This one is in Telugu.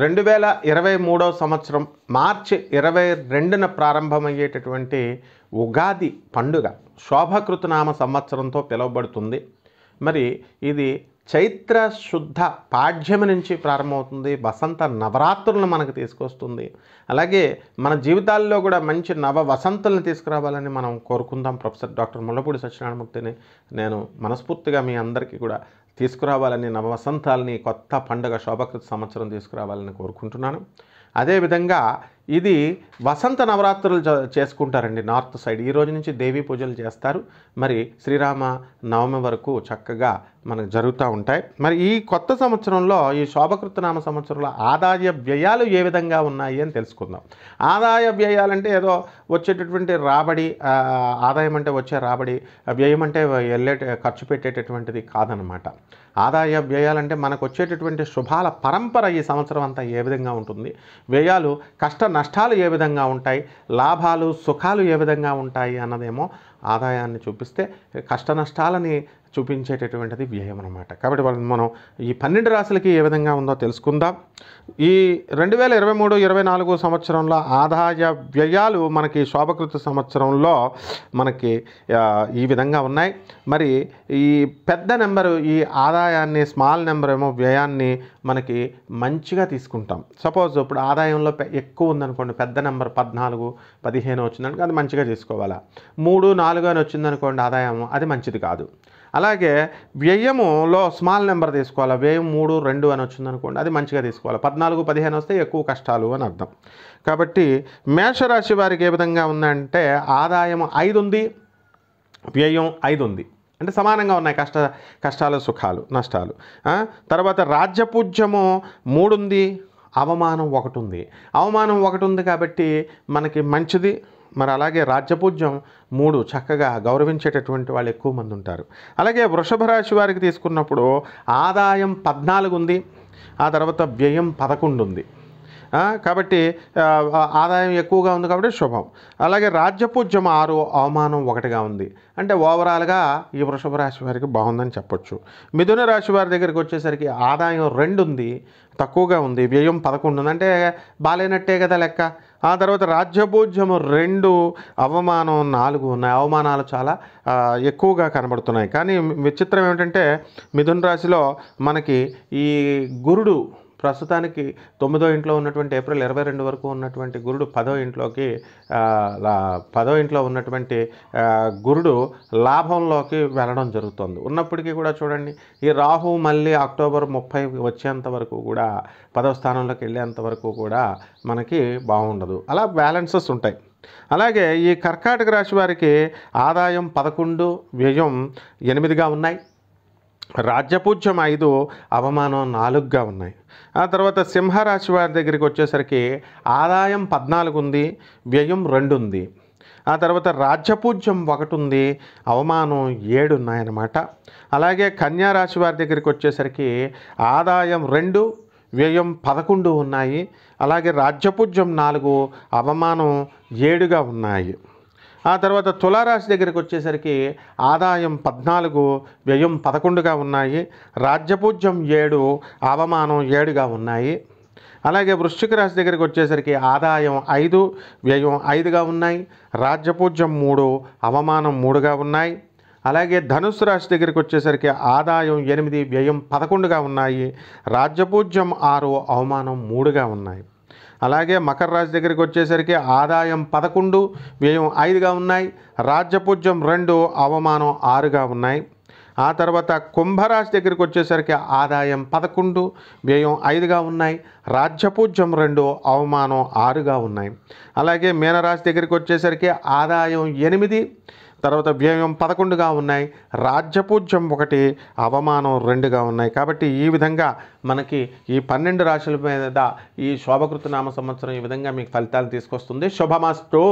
రెండు వేల ఇరవై మూడో సంవత్సరం మార్చి ఇరవై రెండున ప్రారంభమయ్యేటటువంటి ఉగాది పండుగ శోభకృతనామ సంవత్సరంతో పిలువబడుతుంది మరి ఇది చైత్ర శుద్ధ పాఠ్యము నుంచి ప్రారంభమవుతుంది వసంత నవరాత్రులను మనకు తీసుకొస్తుంది అలాగే మన జీవితాల్లో కూడా మంచి నవ వసంతులను తీసుకురావాలని మనం కోరుకుందాం ప్రొఫెసర్ డాక్టర్ ముల్లపూడి సత్యనారాయణమూర్తిని నేను మనస్ఫూర్తిగా మీ అందరికీ కూడా తీసుకురావాలని నవసంతాలని కొత్త పండుగ శోభకృత సంవత్సరం తీసుకురావాలని కోరుకుంటున్నాను అదేవిధంగా ఇది వసంత నవరాత్రులు చేసుకుంటారండి నార్త్ సైడ్ ఈ రోజు నుంచి దేవీ పూజలు చేస్తారు మరి శ్రీరామ నవమి వరకు చక్కగా మనకు జరుగుతూ ఉంటాయి మరి ఈ కొత్త సంవత్సరంలో ఈ శోభకృతనామ సంవత్సరంలో ఆదాయ వ్యయాలు ఏ విధంగా ఉన్నాయి అని తెలుసుకుందాం ఆదాయ వ్యయాలు అంటే ఏదో వచ్చేటటువంటి రాబడి ఆదాయం అంటే వచ్చే రాబడి వ్యయం అంటే వెళ్ళే ఖర్చు పెట్టేటటువంటిది కాదనమాట ఆదాయ వ్యయాలంటే మనకు వచ్చేటటువంటి శుభాల పరంపర ఈ సంవత్సరం అంతా ఏ విధంగా ఉంటుంది వ్యయాలు కష్ట నష్టాలు ఏ విధంగా ఉంటాయి లాభాలు సుఖాలు ఏ విధంగా ఉంటాయి అన్నదేమో ఆదాయాన్ని చూపిస్తే కష్ట నష్టాలని చూపించేటటువంటిది వ్యయం అనమాట కాబట్టి వాళ్ళని మనం ఈ పన్నెండు రాశులకి ఏ విధంగా ఉందో తెలుసుకుందాం ఈ రెండు వేల ఇరవై మూడు ఇరవై నాలుగు సంవత్సరంలో ఆదాయ వ్యయాలు మనకి శోభకృత సంవత్సరంలో మనకి ఈ విధంగా ఉన్నాయి మరి ఈ పెద్ద నెంబరు ఈ ఆదాయాన్ని స్మాల్ నెంబర్ ఏమో వ్యయాన్ని మనకి మంచిగా తీసుకుంటాం సపోజ్ ఇప్పుడు ఆదాయంలో ఎక్కువ ఉందనుకోండి పెద్ద నెంబర్ పద్నాలుగు పదిహేను వచ్చిందనుకో అది మంచిగా తీసుకోవాలా మూడు నాలుగు అని వచ్చిందనుకోండి ఆదాయం అది మంచిది కాదు అలాగే వ్యయములో స్మాల్ నెంబర్ తీసుకోవాలి వ్యయం మూడు రెండు అని వచ్చిందనుకోండి అది మంచిగా తీసుకోవాలి పద్నాలుగు పదిహేను వస్తే ఎక్కువ కష్టాలు అని అర్థం కాబట్టి మేషరాశి వారికి ఏ విధంగా ఉందంటే ఆదాయం ఐదు ఉంది వ్యయం ఐదు ఉంది అంటే సమానంగా ఉన్నాయి కష్ట కష్టాలు సుఖాలు నష్టాలు తర్వాత రాజ్యపూజ్యము మూడుంది అవమానం ఒకటి ఉంది అవమానం ఒకటి ఉంది కాబట్టి మనకి మంచిది మరి అలాగే రాజ్యపూజ్యం మూడు చక్కగా గౌరవించేటటువంటి వాళ్ళు ఎక్కువ మంది ఉంటారు అలాగే వృషభ రాశి వారికి తీసుకున్నప్పుడు ఆదాయం పద్నాలుగు ఉంది ఆ తర్వాత వ్యయం పదకొండు ఉంది కాబట్టి ఆదాయం ఎక్కువగా ఉంది కాబట్టి శుభం అలాగే రాజ్యపూజ్యం ఆరు అవమానం ఒకటిగా ఉంది అంటే ఓవరాల్గా ఈ వృషభ రాశి వారికి బాగుందని చెప్పొచ్చు మిథున రాశి వారి దగ్గరికి వచ్చేసరికి ఆదాయం రెండు ఉంది తక్కువగా ఉంది వ్యయం పదకొండు ఉంది అంటే బాగాలేనట్టే కదా లెక్క ఆ తర్వాత రాజ్యపూజ్యము రెండు అవమానం నాలుగు ఉన్నాయి అవమానాలు చాలా ఎక్కువగా కనబడుతున్నాయి కానీ విచిత్రం ఏమిటంటే మిథున రాశిలో మనకి ఈ గురుడు ప్రస్తుతానికి తొమ్మిదో ఇంట్లో ఉన్నటువంటి ఏప్రిల్ ఇరవై రెండు వరకు ఉన్నటువంటి గురుడు పదో ఇంట్లోకి పదో ఇంట్లో ఉన్నటువంటి గురుడు లాభంలోకి వెళ్ళడం జరుగుతుంది ఉన్నప్పటికీ కూడా చూడండి ఈ రాహు మళ్ళీ అక్టోబర్ ముప్పై వచ్చేంత వరకు కూడా పదవ స్థానంలోకి వెళ్ళేంత వరకు కూడా మనకి బాగుండదు అలా బ్యాలెన్సెస్ ఉంటాయి అలాగే ఈ కర్కాటక రాశి వారికి ఆదాయం పదకొండు వ్యయం ఎనిమిదిగా ఉన్నాయి రాజ్యపూజ్యం ఐదు అవమానం నాలుగుగా ఉన్నాయి ఆ తర్వాత సింహరాశి వారి దగ్గరికి వచ్చేసరికి ఆదాయం పద్నాలుగు ఉంది వ్యయం రెండు ఉంది ఆ తర్వాత రాజ్యపూజ్యం ఒకటి ఉంది అవమానం ఏడు ఉన్నాయన్నమాట అలాగే కన్యారాశి వారి దగ్గరికి వచ్చేసరికి ఆదాయం రెండు వ్యయం పదకొండు ఉన్నాయి అలాగే రాజ్యపూజ్యం నాలుగు అవమానం ఏడుగా ఉన్నాయి ఆ తర్వాత తులారాశి దగ్గరికి వచ్చేసరికి ఆదాయం పద్నాలుగు వ్యయం పదకొండుగా ఉన్నాయి రాజ్యపూజ్యం ఏడు అవమానం ఏడుగా ఉన్నాయి అలాగే వృశ్చిక రాశి దగ్గరికి వచ్చేసరికి ఆదాయం ఐదు వ్యయం ఐదుగా ఉన్నాయి రాజ్యపూజ్యం మూడు అవమానం మూడుగా ఉన్నాయి అలాగే ధనుసు రాశి దగ్గరికి వచ్చేసరికి ఆదాయం ఎనిమిది వ్యయం పదకొండుగా ఉన్నాయి రాజ్యపూజ్యం ఆరు అవమానం మూడుగా ఉన్నాయి అలాగే మకర రాశి దగ్గరికి వచ్చేసరికి ఆదాయం పదకొండు వ్యయం ఐదుగా ఉన్నాయి రాజ్యపూజ్యం రెండు అవమానం ఆరుగా ఉన్నాయి ఆ తర్వాత కుంభరాశి దగ్గరికి వచ్చేసరికి ఆదాయం పదకొండు వ్యయం ఐదుగా ఉన్నాయి రాజ్యపూజ్యం రెండు అవమానం ఆరుగా ఉన్నాయి అలాగే మీనరాశి దగ్గరికి వచ్చేసరికి ఆదాయం ఎనిమిది తర్వాత వ్యయం పదకొండుగా ఉన్నాయి రాజ్యపూజ్యం ఒకటి అవమానం రెండుగా ఉన్నాయి కాబట్టి ఈ విధంగా మనకి ఈ పన్నెండు రాశుల మీద ఈ శోభకృతనామ సంవత్సరం ఈ విధంగా మీకు ఫలితాలు తీసుకొస్తుంది శుభమస్తు